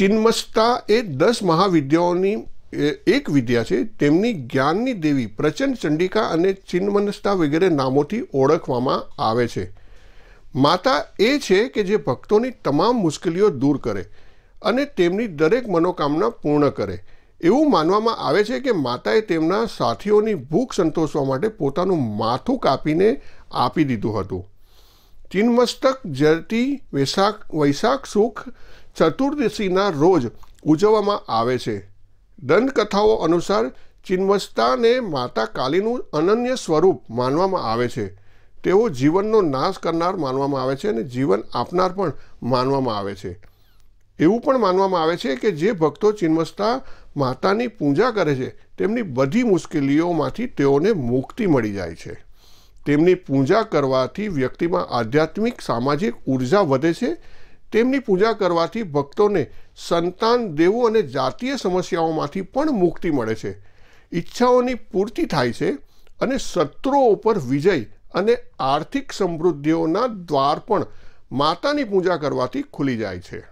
ચિન્મસ્તા એ દસ મહાવિદ્યાઓની એક વિદ્યા છે તેમની જ્ઞાનની દેવી પ્રચંડ ચંડિકા અને ચિન્મનસ્તા વગેરે નામોથી ઓળખવામાં આવે છે માતા એ છે કે જે ભક્તોની તમામ મુશ્કેલીઓ દૂર કરે અને તેમની દરેક મનોકામના પૂર્ણ કરે એવું માનવામાં આવે છે કે માતાએ તેમના સાથીઓની ભૂખ સંતોષવા માટે પોતાનું માથું કાપીને આપી દીધું હતું ચિન્મસ્તક જરતી વૈશાખ વૈશાખ સુખ ચતુર્દશીના રોજ ઉજવવામાં આવે છે દંતકથાઓ અનુસાર ચિન્મસ્તાને માતા કાલીનું અનન્ય સ્વરૂપ માનવામાં આવે છે તેઓ જીવનનો નાશ કરનાર માનવામાં આવે છે અને જીવન આપનાર પણ માનવામાં આવે છે એવું પણ માનવામાં આવે છે કે જે ભક્તો ચિન્મસ્તા માતાની પૂજા કરે છે તેમની બધી મુશ્કેલીઓમાંથી તેઓને મુક્તિ મળી જાય છે તેમની પૂજા કરવાથી વ્યક્તિમાં આધ્યાત્મિક સામાજિક ઉર્જા વધે છે તેમની પૂજા કરવાથી ભક્તોને સંતાન દેવું અને જાતીય સમસ્યાઓમાંથી પણ મુક્તિ મળે છે ઈચ્છાઓની પૂર્તિ થાય છે અને શત્રુઓ ઉપર વિજય અને આર્થિક સમૃદ્ધિઓના દ્વાર પણ માતાની પૂજા કરવાથી ખુલી જાય છે